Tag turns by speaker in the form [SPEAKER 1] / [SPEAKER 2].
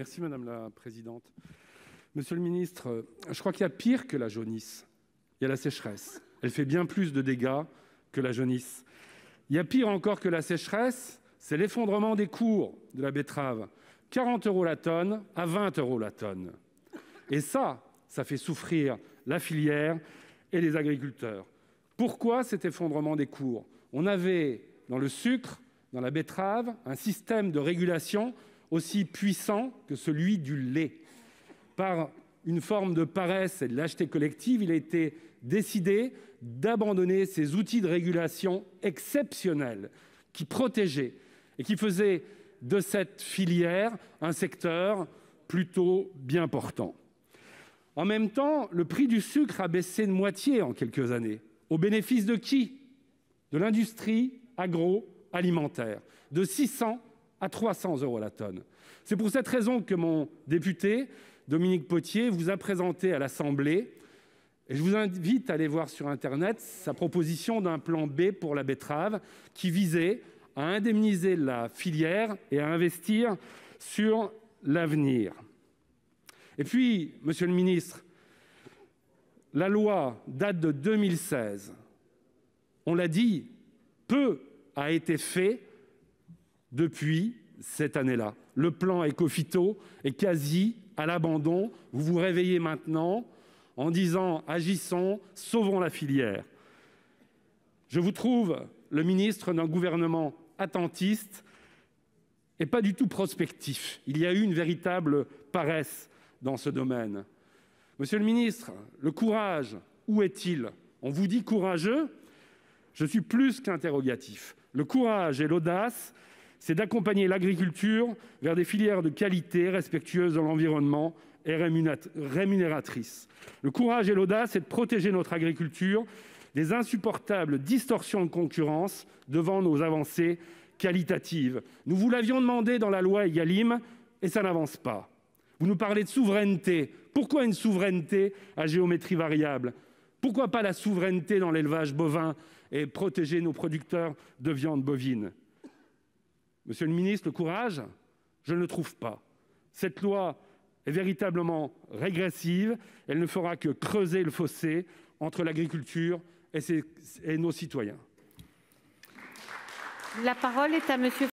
[SPEAKER 1] Merci madame la présidente. Monsieur le ministre, je crois qu'il y a pire que la jaunisse. Il y a la sécheresse. Elle fait bien plus de dégâts que la jaunisse. Il y a pire encore que la sécheresse, c'est l'effondrement des cours de la betterave. 40 euros la tonne à 20 euros la tonne. Et ça, ça fait souffrir la filière et les agriculteurs. Pourquoi cet effondrement des cours On avait dans le sucre, dans la betterave, un système de régulation aussi puissant que celui du lait. Par une forme de paresse et de lâcheté collective, il a été décidé d'abandonner ces outils de régulation exceptionnels qui protégeaient et qui faisaient de cette filière un secteur plutôt bien portant. En même temps, le prix du sucre a baissé de moitié en quelques années. Au bénéfice de qui De l'industrie agroalimentaire, de 600 à 300 euros la tonne. C'est pour cette raison que mon député, Dominique Potier, vous a présenté à l'Assemblée et je vous invite à aller voir sur internet -sa proposition d'un plan B pour la betterave, qui visait à indemniser la filière et à investir sur l'avenir. Et puis, Monsieur le ministre, la loi date de 2016. On l'a dit, peu a été fait depuis cette année-là, le plan Ecofito est quasi à l'abandon. Vous vous réveillez maintenant en disant :« Agissons, sauvons la filière !» Je vous trouve le ministre d'un gouvernement attentiste et pas du tout prospectif. Il y a eu une véritable paresse dans ce domaine. Monsieur le ministre, le courage, où est-il On vous dit courageux Je suis plus qu'interrogatif. Le courage et l'audace, c'est d'accompagner l'agriculture vers des filières de qualité, respectueuses de l'environnement et rémunératrices. Le courage et l'audace, c'est de protéger notre agriculture des insupportables distorsions de concurrence devant nos avancées qualitatives. Nous vous l'avions demandé dans la loi Yalim et ça n'avance pas. Vous nous parlez de souveraineté. Pourquoi une souveraineté à géométrie variable Pourquoi pas la souveraineté dans l'élevage bovin et protéger nos producteurs de viande bovine Monsieur le ministre, le courage, je ne le trouve pas. Cette loi est véritablement régressive. Elle ne fera que creuser le fossé entre l'agriculture et nos citoyens. La parole est à Monsieur.